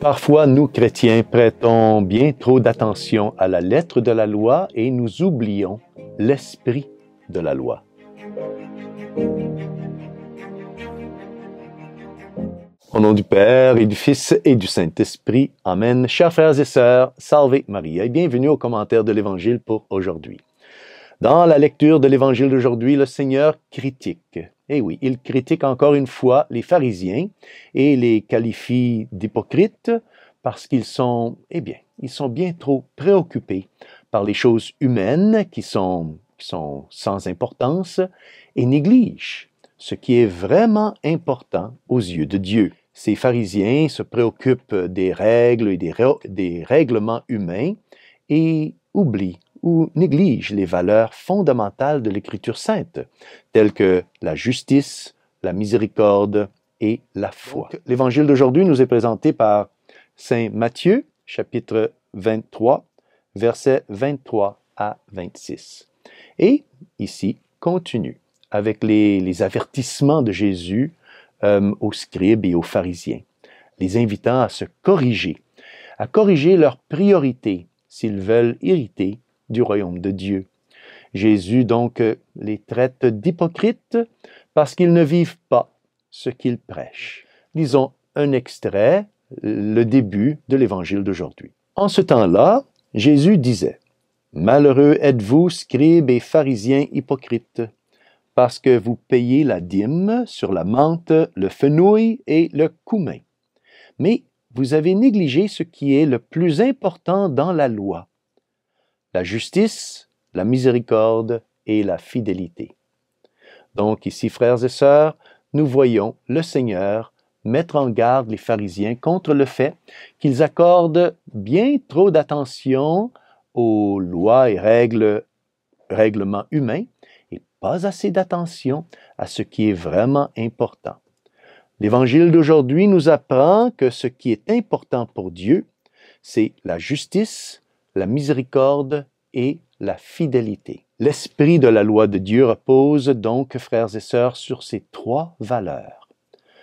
Parfois, nous chrétiens prêtons bien trop d'attention à la lettre de la loi et nous oublions l'esprit de la loi. Au nom du Père et du Fils et du Saint-Esprit, Amen. Chers frères et sœurs, salve Marie et bienvenue au commentaire de l'Évangile pour aujourd'hui. Dans la lecture de l'Évangile d'aujourd'hui, le Seigneur critique eh oui, il critique encore une fois les pharisiens et les qualifie d'hypocrites parce qu'ils sont, eh bien, ils sont bien trop préoccupés par les choses humaines qui sont, sans importance et négligent ce qui est vraiment important aux yeux de Dieu. Ces pharisiens se préoccupent des règles et des règlements humains et oublient ou néglige les valeurs fondamentales de l'Écriture sainte, telles que la justice, la miséricorde et la foi. L'Évangile d'aujourd'hui nous est présenté par Saint Matthieu, chapitre 23, versets 23 à 26. Et ici, continue avec les, avertissements de Jésus euh, aux scribes et aux pharisiens, les invitant à se corriger, à corriger leurs priorités s'ils veulent irriter du royaume de Dieu. Jésus donc les traite d'hypocrites parce qu'ils ne vivent pas ce qu'ils prêchent. Lisons un extrait, le début de l'évangile d'aujourd'hui. En ce temps-là, Jésus disait, Malheureux êtes-vous, scribes et pharisiens hypocrites, parce que vous payez la dîme sur la menthe, le fenouil et le coumin. Mais vous avez négligé ce qui est le plus important dans la loi, la justice, la miséricorde et la fidélité. Donc ici, frères et sœurs, nous voyons le Seigneur mettre en garde les pharisiens contre le fait qu'ils accordent bien trop d'attention aux lois et règles, règlements humains et pas assez d'attention à ce qui est vraiment important. L'évangile d'aujourd'hui nous apprend que ce qui est important pour Dieu, c'est la justice, la miséricorde et la fidélité. L'esprit de la loi de Dieu repose donc, frères et sœurs, sur ces trois valeurs.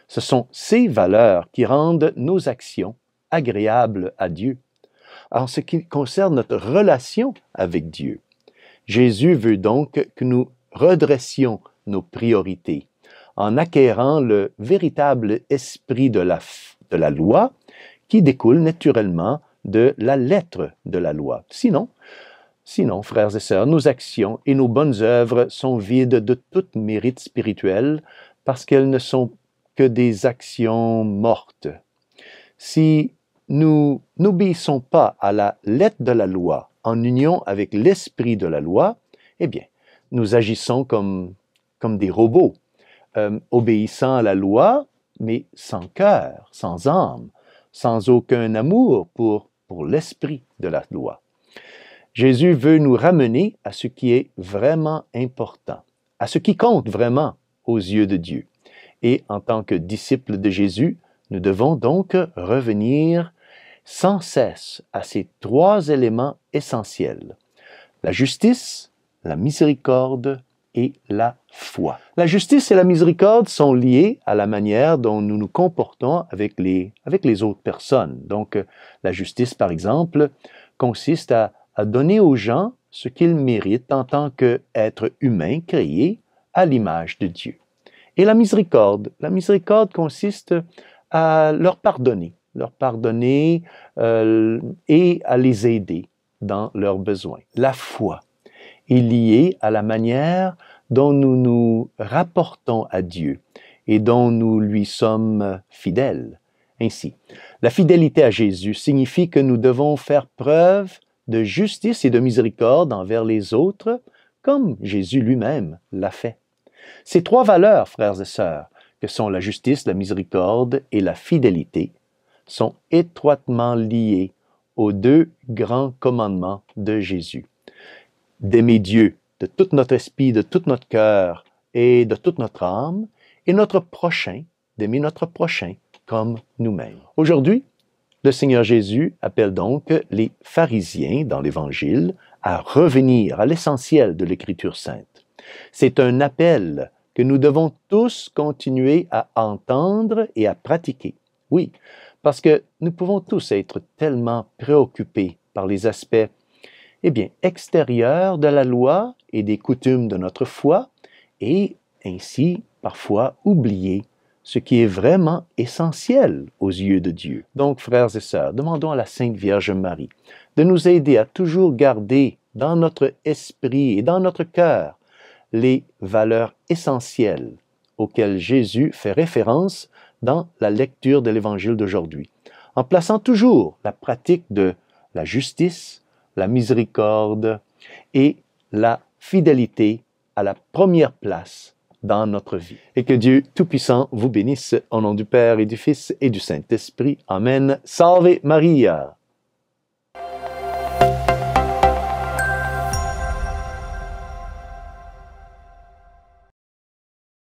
Ce sont ces valeurs qui rendent nos actions agréables à Dieu. En ce qui concerne notre relation avec Dieu, Jésus veut donc que nous redressions nos priorités en acquérant le véritable esprit de la, de la loi qui découle naturellement de la lettre de la loi. Sinon, Sinon, frères et sœurs, nos actions et nos bonnes œuvres sont vides de tout mérite spirituel parce qu'elles ne sont que des actions mortes. Si nous n'obéissons pas à la lettre de la loi en union avec l'esprit de la loi, eh bien, nous agissons comme, comme des robots, euh, obéissant à la loi, mais sans cœur, sans âme, sans aucun amour pour, pour l'esprit de la loi. Jésus veut nous ramener à ce qui est vraiment important, à ce qui compte vraiment aux yeux de Dieu. Et en tant que disciples de Jésus, nous devons donc revenir sans cesse à ces trois éléments essentiels. La justice, la miséricorde et la foi. La justice et la miséricorde sont liées à la manière dont nous nous comportons avec les, avec les autres personnes. Donc, la justice, par exemple, consiste à à donner aux gens ce qu'ils méritent en tant qu'êtres humains créés à l'image de Dieu. Et la miséricorde, la miséricorde consiste à leur pardonner, leur pardonner euh, et à les aider dans leurs besoins. La foi est liée à la manière dont nous nous rapportons à Dieu et dont nous lui sommes fidèles. Ainsi, la fidélité à Jésus signifie que nous devons faire preuve de justice et de miséricorde envers les autres, comme Jésus lui-même l'a fait. Ces trois valeurs, frères et sœurs, que sont la justice, la miséricorde et la fidélité, sont étroitement liées aux deux grands commandements de Jésus. D'aimer Dieu de tout notre esprit, de tout notre cœur et de toute notre âme, et notre prochain, d'aimer notre prochain comme nous-mêmes. Aujourd'hui, le Seigneur Jésus appelle donc les pharisiens dans l'Évangile à revenir à l'essentiel de l'Écriture sainte. C'est un appel que nous devons tous continuer à entendre et à pratiquer. Oui, parce que nous pouvons tous être tellement préoccupés par les aspects eh bien, extérieurs de la loi et des coutumes de notre foi, et ainsi parfois oublier ce qui est vraiment essentiel aux yeux de Dieu. Donc, frères et sœurs, demandons à la Sainte Vierge Marie de nous aider à toujours garder dans notre esprit et dans notre cœur les valeurs essentielles auxquelles Jésus fait référence dans la lecture de l'Évangile d'aujourd'hui, en plaçant toujours la pratique de la justice, la miséricorde et la fidélité à la première place dans notre vie. Et que Dieu Tout-Puissant vous bénisse au nom du Père et du Fils et du Saint-Esprit. Amen. Salve Maria.